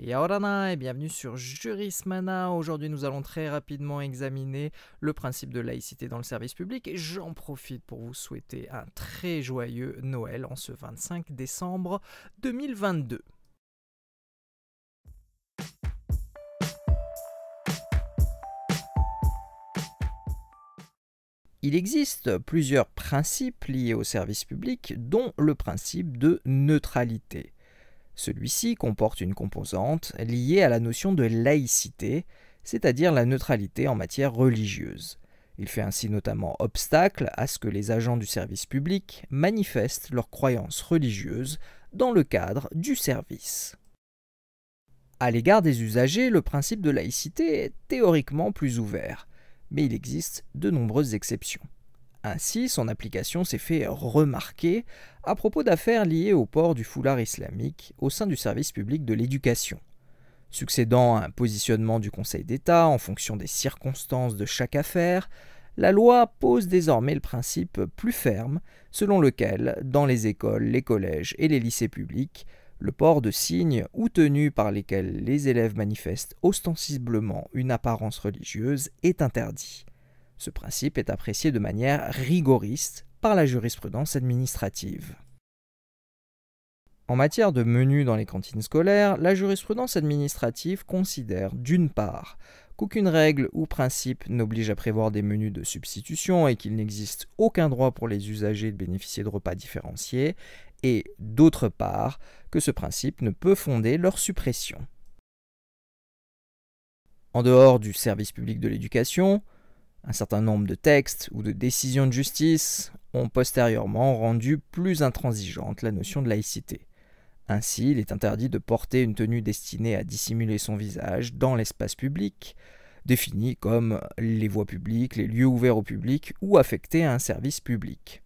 Et et bienvenue sur Jurismana. Aujourd'hui, nous allons très rapidement examiner le principe de laïcité dans le service public et j'en profite pour vous souhaiter un très joyeux Noël en ce 25 décembre 2022. Il existe plusieurs principes liés au service public, dont le principe de neutralité. Celui-ci comporte une composante liée à la notion de laïcité, c'est-à-dire la neutralité en matière religieuse. Il fait ainsi notamment obstacle à ce que les agents du service public manifestent leurs croyances religieuses dans le cadre du service. A l'égard des usagers, le principe de laïcité est théoriquement plus ouvert, mais il existe de nombreuses exceptions. Ainsi, son application s'est fait remarquer à propos d'affaires liées au port du foulard islamique au sein du service public de l'éducation. Succédant à un positionnement du Conseil d'État en fonction des circonstances de chaque affaire, la loi pose désormais le principe plus ferme selon lequel, dans les écoles, les collèges et les lycées publics, le port de signes ou tenues par lesquels les élèves manifestent ostensiblement une apparence religieuse est interdit. Ce principe est apprécié de manière rigoriste par la jurisprudence administrative. En matière de menus dans les cantines scolaires, la jurisprudence administrative considère, d'une part, qu'aucune règle ou principe n'oblige à prévoir des menus de substitution et qu'il n'existe aucun droit pour les usagers de bénéficier de repas différenciés, et, d'autre part, que ce principe ne peut fonder leur suppression. En dehors du service public de l'éducation, un certain nombre de textes ou de décisions de justice ont postérieurement rendu plus intransigeante la notion de laïcité. Ainsi, il est interdit de porter une tenue destinée à dissimuler son visage dans l'espace public, défini comme les voies publiques, les lieux ouverts au public ou affectés à un service public.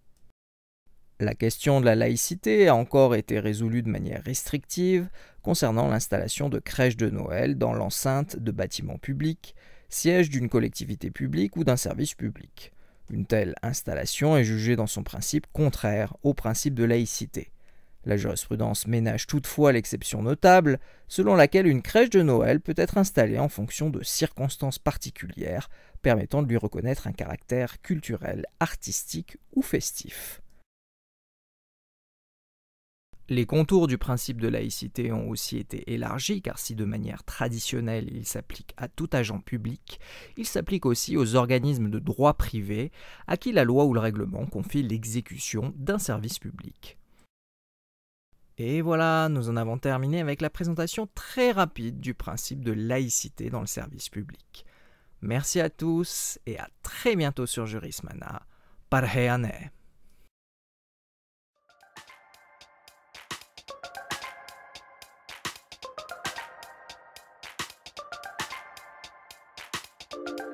La question de la laïcité a encore été résolue de manière restrictive concernant l'installation de crèches de Noël dans l'enceinte de bâtiments publics, siège d'une collectivité publique ou d'un service public. Une telle installation est jugée dans son principe contraire au principe de laïcité. La jurisprudence ménage toutefois l'exception notable, selon laquelle une crèche de Noël peut être installée en fonction de circonstances particulières, permettant de lui reconnaître un caractère culturel, artistique ou festif. Les contours du principe de laïcité ont aussi été élargis, car si de manière traditionnelle il s'applique à tout agent public, il s'applique aussi aux organismes de droit privé à qui la loi ou le règlement confie l'exécution d'un service public. Et voilà, nous en avons terminé avec la présentation très rapide du principe de laïcité dans le service public. Merci à tous et à très bientôt sur Jurismana. Parheane. Thank you.